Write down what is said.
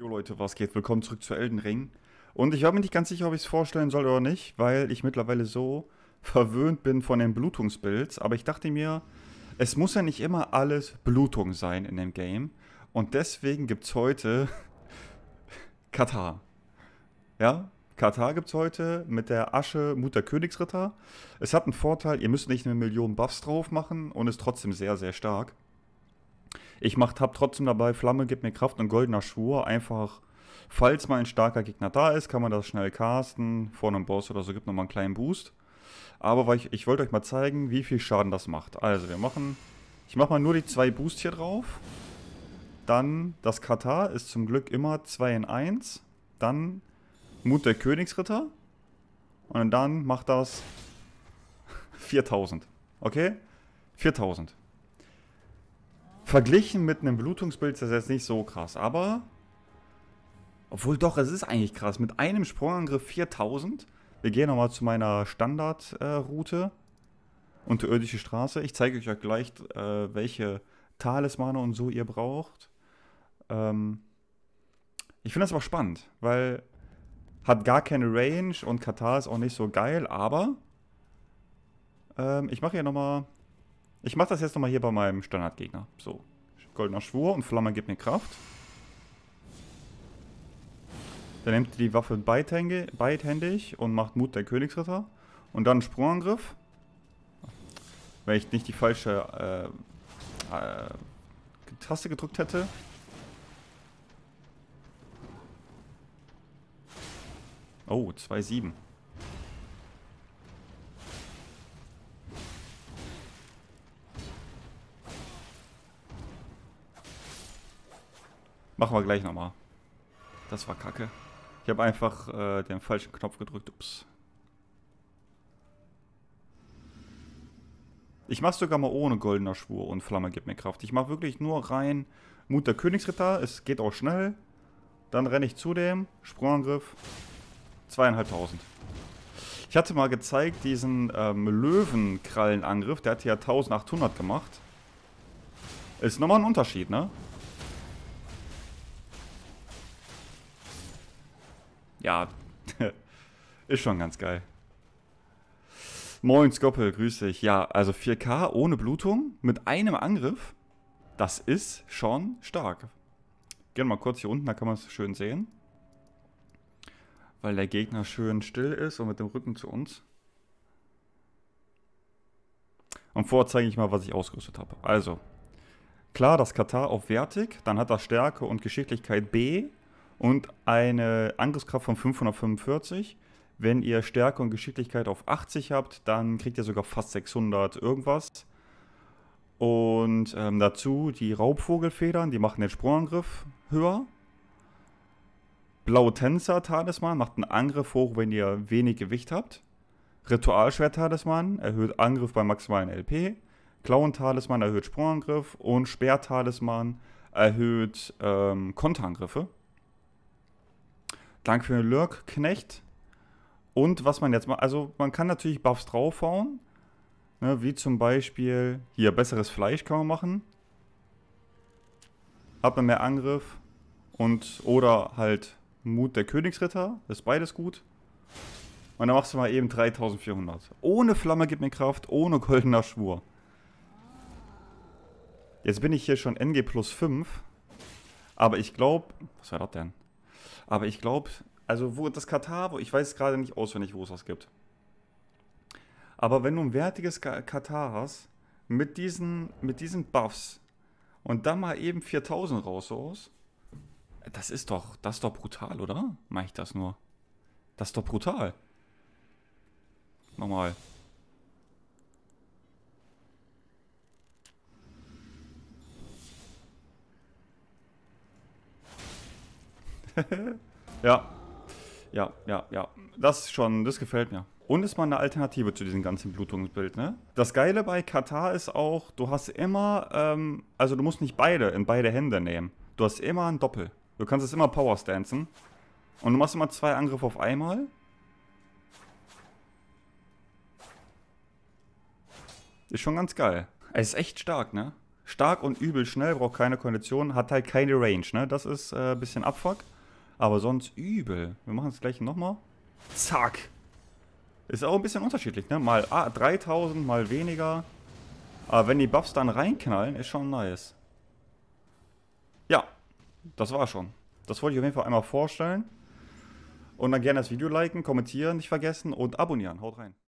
Jo Leute, was geht? Willkommen zurück zu Elden Ring. Und ich war mir nicht ganz sicher, ob ich es vorstellen soll oder nicht, weil ich mittlerweile so verwöhnt bin von den Blutungsbilds. Aber ich dachte mir, es muss ja nicht immer alles Blutung sein in dem Game. Und deswegen gibt es heute Katar. Ja, Katar gibt es heute mit der Asche Mutter Königsritter. Es hat einen Vorteil, ihr müsst nicht eine Million Buffs drauf machen und ist trotzdem sehr, sehr stark. Ich mach, hab trotzdem dabei Flamme, gibt mir Kraft und goldener Schwur. Einfach, falls mal ein starker Gegner da ist, kann man das schnell casten. Vor einem Boss oder so gibt nochmal einen kleinen Boost. Aber weil ich, ich wollte euch mal zeigen, wie viel Schaden das macht. Also wir machen, ich mache mal nur die zwei Boost hier drauf. Dann das Katar ist zum Glück immer 2 in 1. Dann Mut der Königsritter. Und dann macht das 4000. Okay? 4000. Verglichen mit einem Blutungsbild ist das jetzt nicht so krass, aber... Obwohl doch, es ist eigentlich krass. Mit einem Sprungangriff 4000. Wir gehen nochmal zu meiner Standardroute. Äh, unterirdische Straße. Ich zeige euch auch gleich, äh, welche Talismane und so ihr braucht. Ähm ich finde das aber spannend, weil hat gar keine Range und Katar ist auch nicht so geil, aber ähm, ich mache hier nochmal ich mache das jetzt nochmal hier bei meinem Standardgegner. So, goldener Schwur und Flamme gibt mir Kraft. Dann nimmt die Waffe beidhändig und macht Mut der Königsritter. Und dann Sprungangriff. Wenn ich nicht die falsche äh, äh, Taste gedrückt hätte. Oh, 2-7. Machen wir gleich nochmal. Das war kacke. Ich habe einfach äh, den falschen Knopf gedrückt. Ups. Ich mache sogar mal ohne goldener Schwur und Flamme gibt mir Kraft. Ich mache wirklich nur rein Mut der Königsritter. Es geht auch schnell. Dann renne ich zu dem. Sprungangriff. Zweieinhalbtausend. Ich hatte mal gezeigt, diesen ähm, Löwenkrallenangriff. Der hat ja 1800 gemacht. Ist nochmal ein Unterschied, ne? ja, ist schon ganz geil. Moin Skoppel, grüß dich. Ja, also 4K ohne Blutung mit einem Angriff, das ist schon stark. Gehen mal kurz hier unten, da kann man es schön sehen. Weil der Gegner schön still ist und mit dem Rücken zu uns. Und vorher zeige ich mal, was ich ausgerüstet habe. Also, klar, das Katar auf Wertig, dann hat das Stärke und Geschicklichkeit B und eine Angriffskraft von 545. Wenn ihr Stärke und Geschicklichkeit auf 80 habt, dann kriegt ihr sogar fast 600 irgendwas. Und ähm, dazu die Raubvogelfedern, die machen den Sprungangriff höher. Blaue Tänzer-Talisman macht einen Angriff hoch, wenn ihr wenig Gewicht habt. Ritualschwert-Talisman erhöht Angriff bei maximalen LP. Klauen-Talisman erhöht Sprungangriff. Und Speer-Talisman erhöht ähm, Konterangriffe. Dank für den Lurk-Knecht. Und was man jetzt mal, also man kann natürlich Buffs draufhauen. Ne, wie zum Beispiel, hier, besseres Fleisch kann man machen. Hat man mehr Angriff. Und, oder halt Mut der Königsritter. Ist beides gut. Und dann machst du mal eben 3400. Ohne Flamme gibt mir Kraft, ohne goldener Schwur. Jetzt bin ich hier schon NG plus 5. Aber ich glaube... Was war das denn? Aber ich glaube, also wo das Katar, wo, ich weiß gerade nicht auswendig, wo es das gibt. Aber wenn du ein wertiges Katar hast, mit diesen, mit diesen Buffs und dann mal eben 4000 raushaust, das ist doch, das ist doch brutal, oder? Mach ich das nur? Das ist doch brutal. Nochmal. ja. Ja, ja, ja. Das schon, das gefällt mir. Und ist mal eine Alternative zu diesem ganzen Blutungsbild, ne? Das Geile bei Katar ist auch, du hast immer, ähm, also du musst nicht beide in beide Hände nehmen. Du hast immer ein Doppel. Du kannst es immer Powerstanzen. Und du machst immer zwei Angriffe auf einmal. Ist schon ganz geil. Er ist echt stark, ne? Stark und übel schnell, braucht keine Kondition, hat halt keine Range, ne? Das ist ein äh, bisschen Abfuck. Aber sonst übel. Wir machen es gleich nochmal. Zack. Ist auch ein bisschen unterschiedlich, ne? Mal ah, 3000, mal weniger. Aber wenn die Buffs dann reinknallen, ist schon nice. Ja, das war schon. Das wollte ich auf jeden Fall einmal vorstellen. Und dann gerne das Video liken, kommentieren, nicht vergessen und abonnieren. Haut rein.